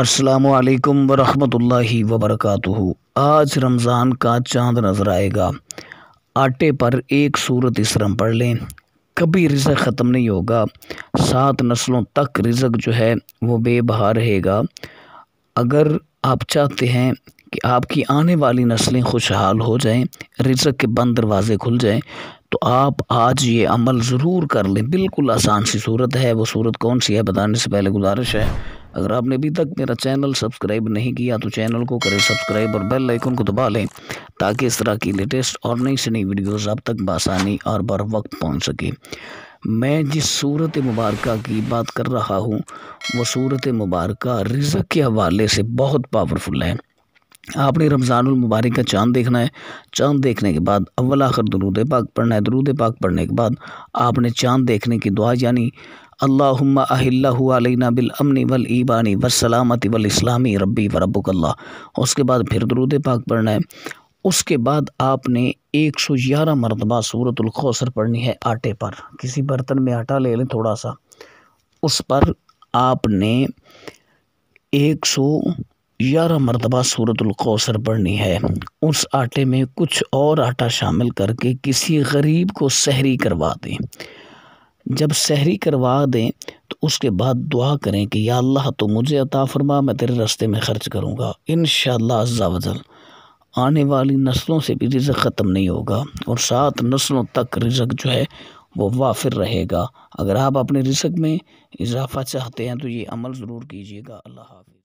असलकम वरहमतुल्लाहि वबरकातुहु आज रमज़ान का चांद नज़र आएगा आटे पर एक सूरत इसरम पढ़ लें कभी रिजक ख़त्म नहीं होगा सात नस्लों तक रिजक जो है वो बेबहार रहेगा अगर आप चाहते हैं कि आपकी आने वाली नस्लें खुशहाल हो जाएं रिजक के बंद दरवाज़े खुल जाएं आप आज ये अमल ज़रूर कर लें बिल्कुल आसान सी सूरत है वो सूरत कौन सी है बताने से पहले गुजारिश है अगर आपने अभी तक मेरा चैनल सब्सक्राइब नहीं किया तो चैनल को करें सब्सक्राइब और बेल आइकन को दबा लें ताकि इस तरह की लेटेस्ट और नई से नई वीडियोस आप तक बसानी और बर वक्त पहुँच सके मैं जिस सूरत मुबारक की बात कर रहा हूँ वह सूरत मुबारक रिजक के हवाले से बहुत पावरफुल है आपने मुबारक का चांद देखना है चांद देखने के बाद अव्वल आखिर दरूद पाक पढ़ना है दरूद पाक पढ़ने के बाद आपने चांद देखने की दुआ यानी अल्लाहुम्मा अहिल्लाना बिल अमनी वल ईबानी वसलामती वल इस्लामी रब्बी व रब्बुकल्ला उसके बाद फिर दरूद पाक पढ़ना है उसके बाद आपने एक सौ ग्यारह मरतबा सूरतुल्खौसर पढ़नी है आटे पर किसी बर्तन में आटा ले लें थोड़ा सा उस पर आपने एक सौ ग्यारह मरतबा सूरतलकौसर पढ़नी है उस आटे में कुछ और आटा शामिल करके किसी गरीब को सहरी करवा दें जब सहरी करवा दें तो उसके बाद दुआ करें कि या अल्लाह तो मुझे अता फरमा मैं तेरे रस्ते में ख़र्च करूँगा इन शजावजल आने वाली नस्लों से भी रिजक ख़त्म नहीं होगा और सात नस्लों तक रिज़क जो है वो वाफिर रहेगा अगर आप अपने रिज़क में इजाफ़ा चाहते हैं तो ये अमल ज़रूर कीजिएगा अल्लाह हाफि